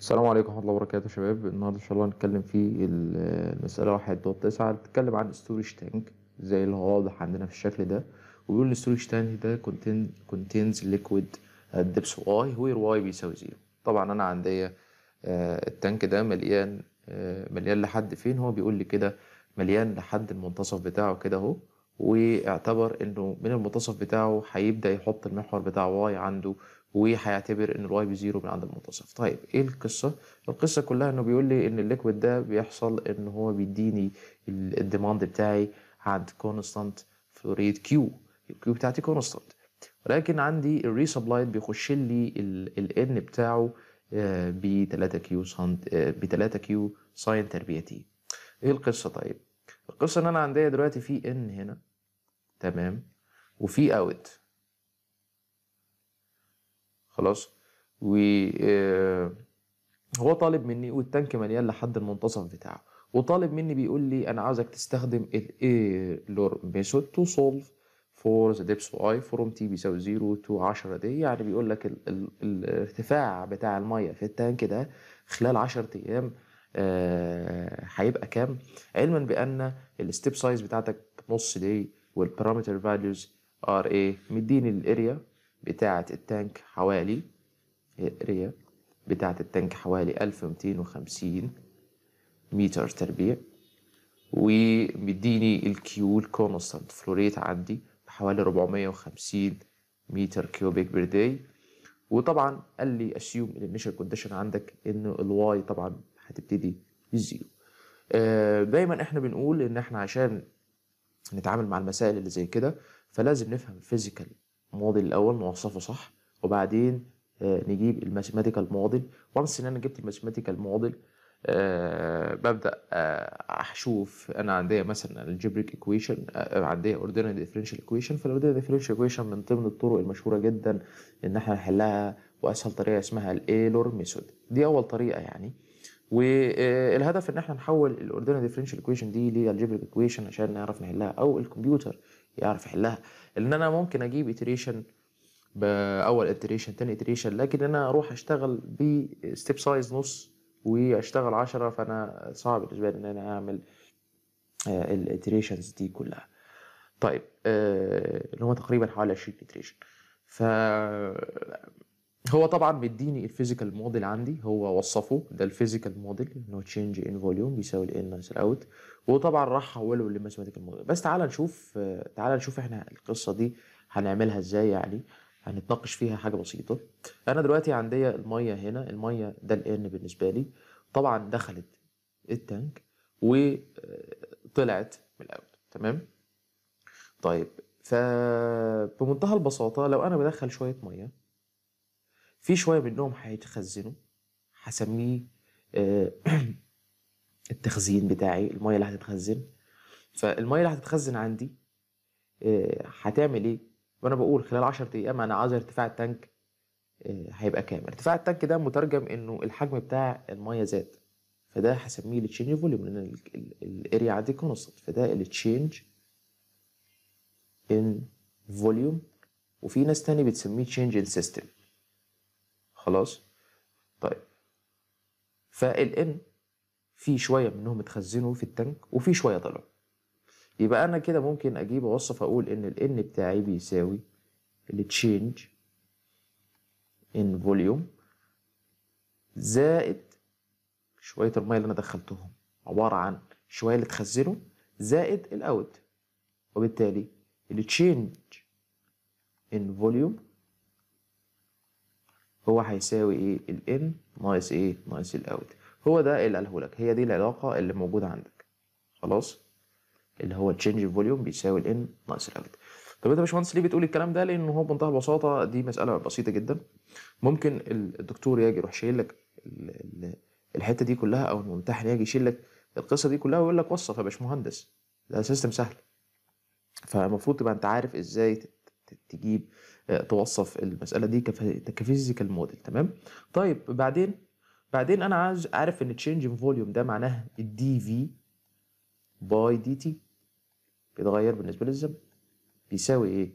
السلام عليكم ورحمة الله وبركاته شباب النهاردة إن شاء الله هنتكلم في المسألة واحد دوت تسعة هنتكلم عن ستوريج تانك زي اللي هو واضح عندنا في الشكل ده وبيقول الستورج تانك ده كونتين كونتينز ليكويد دبس واي وير واي بيساوي زيرو طبعا أنا عندي آه، التانك ده مليان آه، مليان لحد فين هو بيقول لي كده مليان لحد المنتصف بتاعه كده أهو واعتبر إنه من المنتصف بتاعه هيبدأ يحط المحور بتاع واي عنده وهيعتبر ان الواي بزيرو من عند المنتصف طيب ايه القصه القصه كلها انه بيقول لي ان الليكويد ده بيحصل ان هو بيديني الديماند بتاعي عند كونستانت فلوريد كيو الكيو بتاعتي كونستانت ولكن عندي الريسبلاي بيخش لي الان بتاعه آه، ب 3 كيو آه، ب 3 كيو ساين تربيتي تي ايه القصه طيب القصه ان انا عندي دلوقتي في ان هنا تمام وفي اوت خلاص و آه، هو طالب مني والتانك مليان لحد المنتصف بتاعه وطالب مني بيقول لي انا عاوزك تستخدم لور ميثود تو سولف فور ذا ديبس اي فروم تي بيساوي 0 تو 10 دي يعني بيقول لك ال ال الارتفاع بتاع الميه في التانك ده خلال 10 ايام آه، هيبقى آه كام علما بان الستيب سايز بتاعتك نص دي والبارامتر فاليوز ار ايه مديني الاريا بتاعة التانك حوالي ريال بتاعة التانك حوالي ألف ميتين وخمسين متر تربيع ومديني الكيو الكونستانت فلوريت عندي بحوالي ربعمية وخمسين متر كيوبيك بير داي وطبعا قال لي اسيوم الانيشال كونديشن عندك ان الواي طبعا هتبتدي بزيرو آه، دايما احنا بنقول ان احنا عشان نتعامل مع المسائل اللي زي كده فلازم نفهم الفيزيكال الموديل الاول نوصفه صح وبعدين آه، نجيب الماثيماتيكال موديل وانس ان انا جبت الماثيماتيكال موديل آه، ببدا آه، اشوف انا عندي مثلا الجبريك ايكويشن عندي اوردينال ديفرنشال ايكويشن فالاوردينال ديفرنشال ايكويشن من ضمن الطرق المشهوره جدا ان احنا نحلها واسهل طريقه اسمها الايلور ميثود دي اول طريقه يعني والهدف ان احنا نحول الاوردينال ديفرنشال ايكويشن دي للجبريك ايكويشن عشان نعرف نحلها او الكمبيوتر يعرف يحلها ان انا ممكن اجيب اتريشن باول اتريشن تاني اتريشن لكن انا اروح اشتغل بستيب سايز نص واشتغل عشرة فانا صعب بالنسبه لي ان انا اعمل آه، الاتريشنز دي كلها طيب آه، اللي هو تقريبا حوالي 20 اتريشن ف هو طبعا مديني الفيزيكال موديل عندي هو وصفه ده الفيزيكال موديل انه تشينج ان فوليوم بيساوي الان ناقص الاوت وطبعا راح حوله للماثيماتيكال موديل بس تعال نشوف تعال نشوف احنا القصه دي هنعملها ازاي يعني هنتناقش فيها حاجه بسيطه انا دلوقتي عندي الميه هنا الميه ده الان بالنسبه لي طبعا دخلت التانك وطلعت آه، من الاوت تمام طيب فبمنتهى البساطه لو انا بدخل شويه ميه في شويه منهم هيتخزنوا هسميه آه، التخزين بتاعي الميه اللي هتتخزن فالميه اللي هتتخزن عندي آه، هتعمل ايه وانا بقول خلال 10 ايام انا عايز ارتفاع التانك آه، هيبقى كام ارتفاع التانك ده مترجم انه الحجم بتاع الميه زاد فده هسميه التشينج فوليوم لان الاريا عندي كونستنت فده التشينج ان فوليوم وفي ناس تاني بتسميه تشينج ان سيستم خلاص طيب فالان في شويه منهم اتخزنوا في التانك وفي شويه طلعوا يبقى انا كده ممكن اجيب اوصف اقول ان الان بتاعي بيساوي التشينج ان فوليوم زائد شويه الميه اللي انا دخلتهم عباره عن شويه اللي اتخزنوا زائد الاوت وبالتالي التشينج ان فوليوم هو هيساوي ايه الان ناقص ايه ناقص الاوت هو ده اللي قاله لك هي دي العلاقه اللي موجوده عندك خلاص اللي هو تشينج فوليوم بيساوي الان ناقص الاوت طب انت يا باشمهندس ليه بتقول الكلام ده لان هو بمنتهى البساطه دي مساله بسيطه جدا ممكن الدكتور يجي يروح شايل لك الحته دي كلها او الممتحن يجي يشيل لك القصه دي كلها ويقول لك وصف يا باشمهندس ده سيستم سهل فالمفروض تبقى انت عارف ازاي تجيب توصف المساله دي كفيزيكال موديل تمام طيب بعدين بعدين انا عايز عارف ان تشينج ان فوليوم ده معناه الدي في باي دي تي بيتغير بالنسبه للزمن بيساوي ايه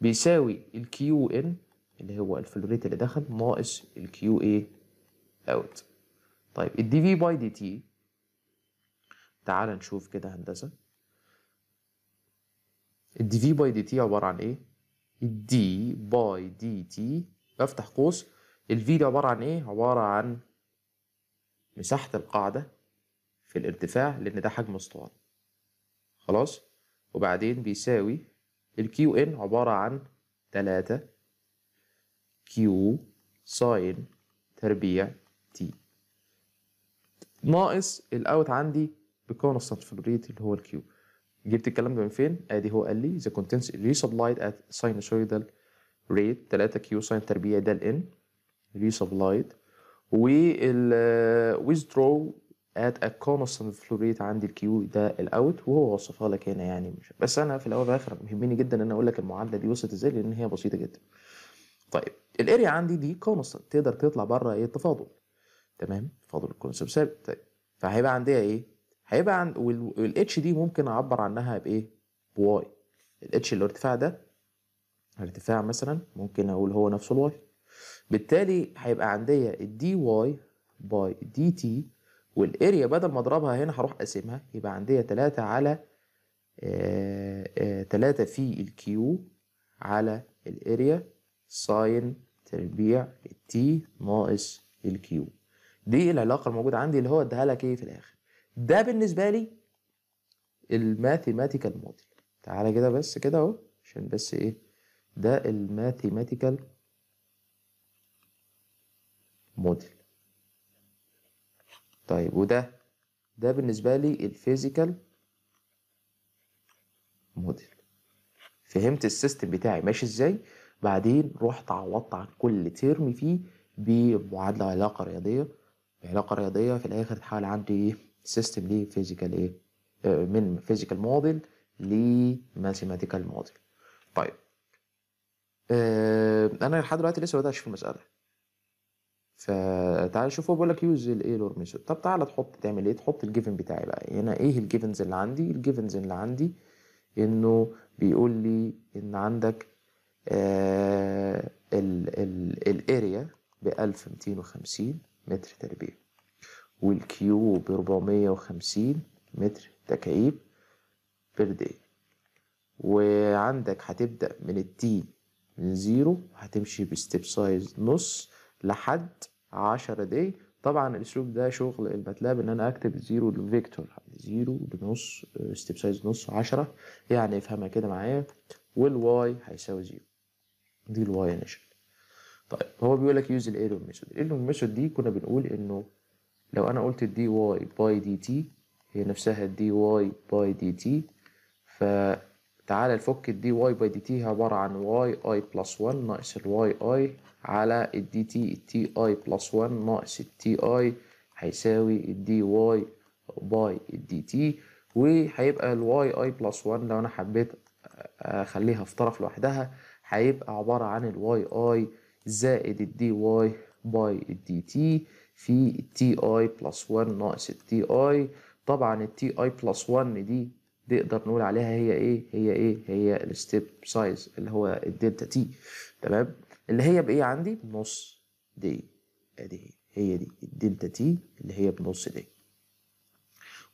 بيساوي الكيو ان اللي هو الفلوريت اللي دخل ناقص الكيو اي اوت طيب الدي في باي دي تي تعال نشوف كده هندسه الدي في باي دي تي عباره عن ايه دي باي دي تي بفتح قوس الفي دي عبارة عن ايه؟ عبارة عن مساحة القاعدة في الارتفاع لأن ده حجم اسطوانة خلاص؟ وبعدين بيساوي الكيو ان عبارة عن تلاتة كيو ساين تربيع تي ناقص الاوت عندي بكونستانت فلوريت اللي هو الكيو جبت الكلام ده من فين؟ ادي هو قال لي the contents resupplied at sinusoidal rate 3 كيو ساين تربيع ده ال n resupplied وال withdraw at a constant flow rate عندي الكيو ده الاوت وهو وصفها لك هنا يعني مش بس انا في الاول والاخر مهمني جدا ان انا اقول لك المعادله دي وصلت ازاي لان هي بسيطه جدا. طيب الاريا عندي دي كونستنت تقدر تطلع بره ايه التفاضل تمام تفاضل الكونستنت ثابت طيب فهيبقى عندي ايه هيبقى عند والاتش دي ممكن اعبر عنها بايه؟ بواي الاتش الارتفاع ده ارتفاع مثلا ممكن اقول هو نفسه الواي بالتالي هيبقى عندي الدي واي باي دي تي والاريا بدل ما اضربها هنا هروح اقسمها يبقى عندي 3 على 3 آه، آه، في الكيو على الاريا ساين تربيع التي ناقص الكيو دي العلاقه الموجوده عندي اللي هو اديها لك ايه في الاخر ده بالنسبه لي الماثيماتيكال موديل تعالى كده بس كده اهو عشان بس ايه ده الماثيماتيكال موديل طيب وده ده بالنسبه لي الفيزيكال موديل فهمت السيستم بتاعي ماشي ازاي بعدين رحت عوضت عن كل ترم فيه بمعادله علاقه رياضيه علاقه رياضيه في الاخر تحاول عندي ايه سيستم ليه فيزيكال ايه آه، من فيزيكال موديل لماثيماتيكال موديل طيب آه، انا لحد دلوقتي لسه بدأتش في المساله فتعال شوف هو بيقول لك يوز الايلور ميثود طب تعالى تحط تعمل ايه تحط الجيفن بتاعي بقى هنا يعني ايه الجيفنز اللي عندي الجيفنز اللي عندي انه بيقول لي ان عندك آه الاريا ب 1250 متر تربيع والكيو ب 450 متر تكعيب بير داي وعندك هتبدأ من التي من زيرو هتمشي بستيب سايز نص لحد عشرة داي طبعا الاسلوب ده شغل الماتلاب ان انا اكتب زيرو للفيكتور يعني زيرو لنص آه، ستيب سايز نص عشرة يعني افهمها كده معايا والواي هيساوي زيرو دي الواي انيشال طيب هو بيقول لك يوز الايرون ميثود الايرون ميثود دي كنا بنقول انه لو أنا قلت الدي واي باي دي تي هي نفسها الدي واي باي دي تي فتعالى نفك الدي واي باي دي تي هي عبارة عن واي اي بلس 1 ناقص الواي اي على الدي تي التي اي بلس 1 ناقص التي اي هيساوي الدي واي باي الدي تي وهيبقى الواي اي بلس 1 لو انا حبيت اخليها في طرف لوحدها هيبقى عبارة عن الواي اي زائد الدي واي باي الدي تي في تي اي بلس 1 ناقص التي اي طبعا التي اي بلس 1 دي نقدر نقول عليها هي ايه هي ايه هي الستيب سايز اللي هو الدلتا تي تمام اللي هي بايه عندي بنص دي ادي هي دي الدلتا تي اللي هي بنص دي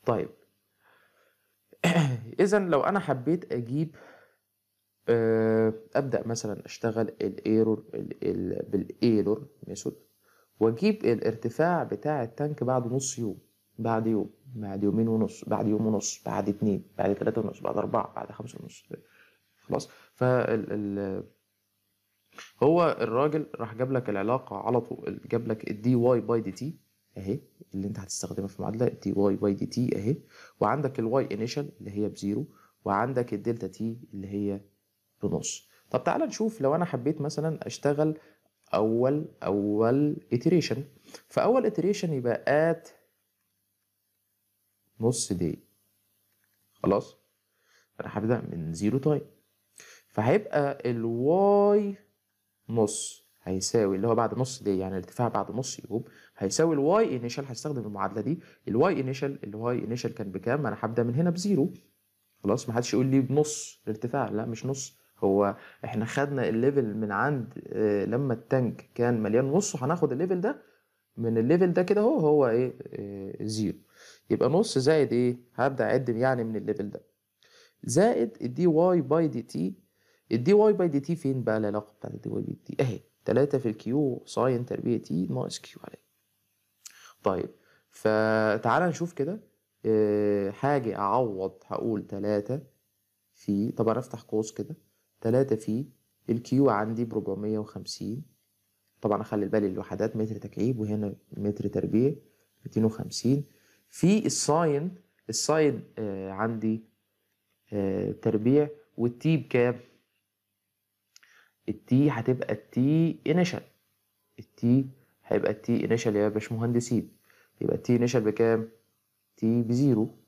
طيب اذا لو انا حبيت اجيب آه، ابدا مثلا اشتغل الايرور بالايرور ميثود واجيب الارتفاع بتاع التانك بعد نص يوم بعد يوم بعد يومين ونص بعد يوم ونص بعد اتنين بعد تلاتة ونص بعد أربعة بعد خمسة ونص خلاص فال هو الراجل راح جاب لك العلاقة على طول جاب لك الدي واي باي دي تي اهي اللي انت هتستخدمها في المعادلة الدي واي باي دي تي اهي وعندك الواي انيشال اللي هي بزيرو وعندك الدلتا تي اللي هي بنص طب تعالى نشوف لو انا حبيت مثلا اشتغل اول اول iteration فاول iteration يبقى at نص دي خلاص انا هبدا من زيرو تايم فهيبقى الواي نص هيساوي اللي هو بعد نص دي يعني الارتفاع بعد نص يوم هيساوي الواي انيشال هستخدم المعادله دي الواي انيشال الواي انيشال كان بكام انا هبدا من هنا بزيرو خلاص ما حدش يقول لي بنص الارتفاع لا مش نص هو احنا خدنا الليفل من عند آه، لما التانك كان مليان نص هناخد الليفل ده من الليفل ده كده هو هو ايه, إيه زيرو يبقى نص زائد ايه هبدا اعد يعني من الليفل ده زائد الدي واي باي دي تي الدي واي باي دي تي فين بقى العلاقه بتاعت الدي واي دي تي اهي 3 في الكيو ساين تربيع تي ناقص كيو عليه طيب فتعالى نشوف كده آه، حاجه اعوض هقول 3 في طب انا افتح قوس كده 3 في الكيو عندي ب 450 طبعا اخلي بالي الوحدات متر تكعيب وهنا متر تربيع 250 في الساين الساين آه عندي آه تربيع والتي بكام التي هتبقى التي انيشال التي هيبقى التي انيشال يا باشمهندسين يبقى التي انيشال بكام تي بزيرو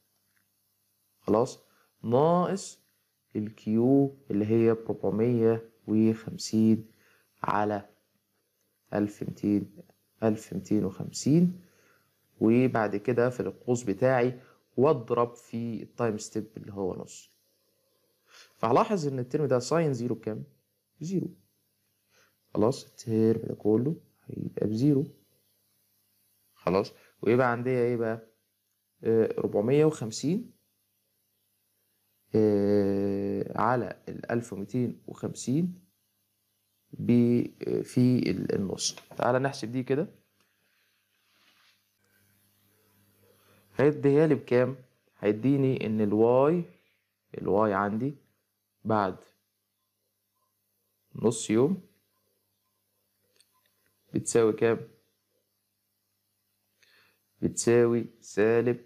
خلاص ناقص الكيو اللي هي بربعمية وخمسين على ألف وخمسين وبعد كده في القوس بتاعي واضرب في التايم ستيب اللي هو نص فهلاحظ ان الترم ده ساين زيرو بكام؟ بزيرو خلاص الترم ده كله هيبقى بزيرو خلاص ويبقى عندي ايه بقى؟ 450 آه على ال 1250 في النص تعالى نحسب دي كده هيديها لي بكام هيديني ان الواي الواي عندي بعد نص يوم بتساوي كام بتساوي سالب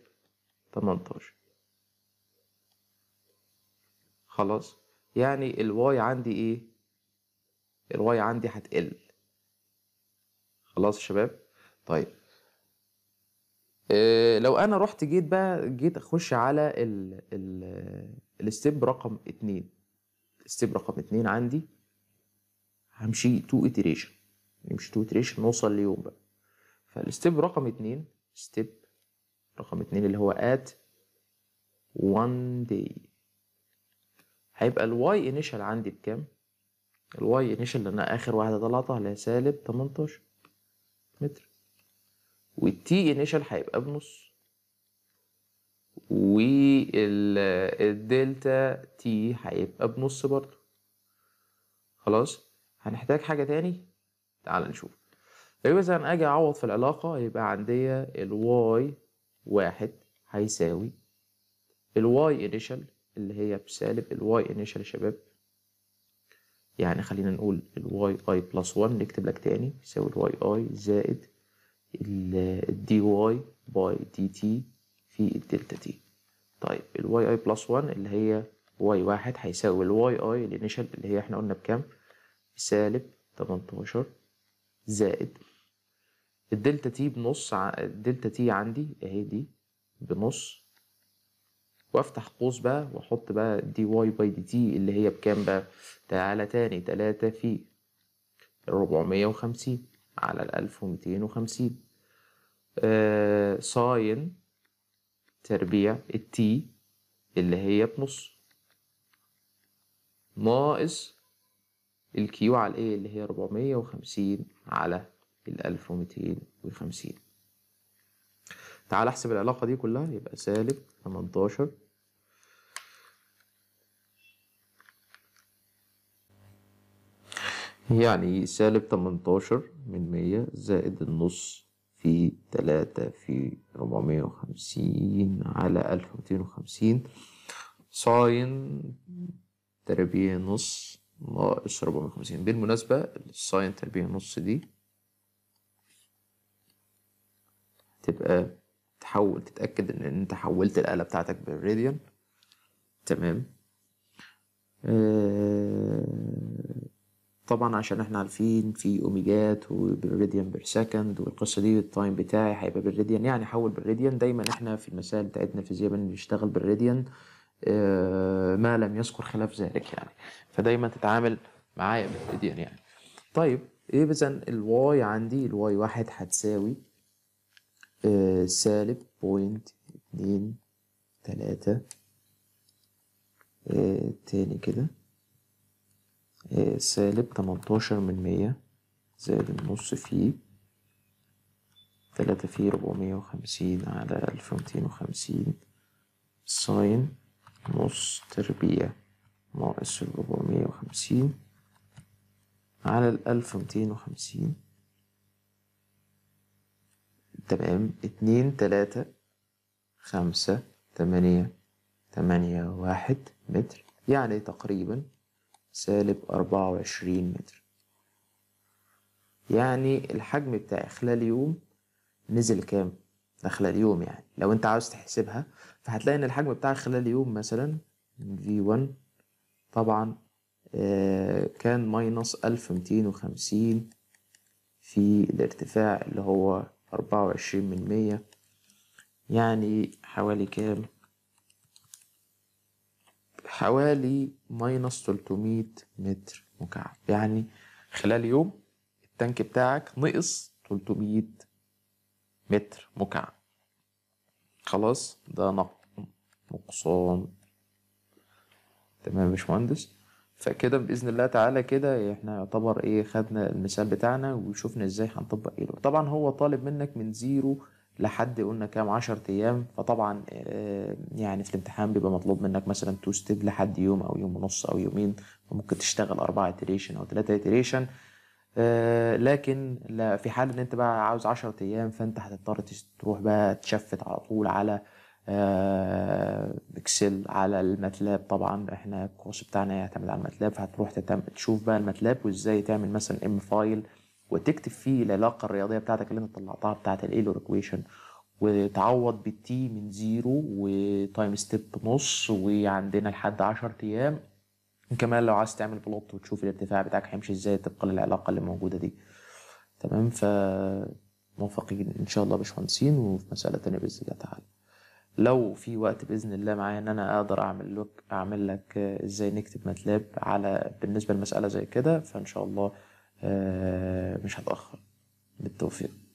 18 خلاص يعني الواي عندي ايه الواي عندي هتقل خلاص يا شباب طيب إيه لو انا رحت جيت بقى جيت اخش على ال ال الستيب رقم اتنين الستيب رقم اتنين عندي همشي تو اتريشن نمشي تو اتريشن نوصل ليوم بقى فالستيب رقم اتنين ستيب رقم اتنين اللي هو ات وان day هيبقى الواي انيشال عندي بكام الواي انيشال لان اخر واحده طلعتها اللي هي سالب 18 متر والتي انيشال هيبقى بنص والدلتا تي هيبقى بنص برضه خلاص هنحتاج حاجه تاني تعال نشوف طيب اذا مثلا اجي اعوض في العلاقه يبقى عندي الواي واحد هيساوي الواي انيشال اللي هي بسالب الواي انيشال يا شباب يعني خلينا نقول الواي اي بلس 1 نكتب لك تاني يساوي الواي اي زائد الدي واي باي دي تي في الدلتا تي طيب الواي اي بلس 1 اللي هي واي واحد هيساوي الواي اي الانيشال اللي هي احنا قلنا بكام سالب 18 زائد الدلتا تي بنص الدلتا تي عندي اهي دي بنص وافتح قوس بقى واحط بقى دي واي باي دي تي اللي هي بكام بقى تعالى تاني تلاتة في الربعمية وخمسين على الألف ومتين وخمسين ساين آه، تربيع التي اللي هي بنص ناقص الكيو على الايه اللي هي ربعمية وخمسين على الألف ومتين وخمسين تعال احسب العلاقة دي كلها يبقى سالب 18 يعني سالب 18 من 100 زائد النص في 3 في 450 على 1250 ساين تربيع نص ناقص 450 بالمناسبة الساين تربيع نص دي تبقى تحول تتأكد إن أنت حولت الآلة بتاعتك بالراديان تمام آه، طبعا عشان احنا عارفين في اوميجات وبالراديان بير سكند والقصه دي التايم بتاعي هيبقى بالراديان يعني حول بالراديان دايما احنا في المسائل بتاعتنا في بنشتغل بالراديان آه، ما لم يذكر خلاف ذلك يعني فدايما تتعامل معايا بالراديان يعني طيب إيه اذا الواي عندي الواي واحد هتساوي سالب بوينت اتنين تلاتة آه، تاني كده آه، سالب تمنتاشر من مية زائد النص فيه تلاتة فيه ربعمية وخمسين على ألف ومتين وخمسين ساين نص تربيع ناقص ربعمية وخمسين على الألف ومتين وخمسين تمام اتنين تلاتة خمسة تمانية تمانية واحد متر يعني تقريبا سالب أربعة وعشرين متر يعني الحجم بتاعي خلال يوم نزل كام ده خلال يوم يعني لو انت عاوز تحسبها فهتلاقي ان الحجم بتاع خلال يوم مثلا V1 طبعا آه، كان ماينص وخمسين في الارتفاع اللي هو أربعة وعشرين من مية يعني حوالي كام حوالي ماينص تلتمية متر مكعب يعني خلال يوم التانك بتاعك نقص تلتمية متر مكعب خلاص ده نقصان تمام يا باشمهندس فكده باذن الله تعالى كده احنا يعتبر ايه خدنا المثال بتاعنا وشفنا ازاي هنطبق ايه طبعا هو طالب منك من زيرو لحد قلنا كام 10 ايام فطبعا آه، يعني في الامتحان بيبقى مطلوب منك مثلا تو ستيب لحد يوم او يوم ونص او يومين وممكن تشتغل اربعه اتريشن او ثلاثه اتريشن آه، لكن في حال ان انت بقى عاوز 10 ايام فانت هتضطر تروح بقى تشفت على طول على آه، اكسل على الماتلاب طبعا احنا الكورس بتاعنا يعتمد على الماتلاب فهتروح تشوف بقى الماتلاب وازاي تعمل مثلا ام فايل وتكتب فيه العلاقه الرياضيه بتاعتك اللي انت طلعتها بتاعت الايلور ايكويشن وتعوض بالتي من زيرو وتايم ستيب نص وعندنا لحد 10 ايام كمان لو عايز تعمل بلوت وتشوف الارتفاع بتاعك هيمشي ازاي طبقا للعلاقه اللي موجوده دي تمام ف موفقين ان شاء الله باشمهندسين وفي مساله تانية باذن الله تعالى لو في وقت باذن الله معايا ان انا اقدر اعمل لك اعمل لك آه، ازاي نكتب ماتلاب على بالنسبه لمساله زي كده فان شاء الله آه، مش هتاخر بالتوفيق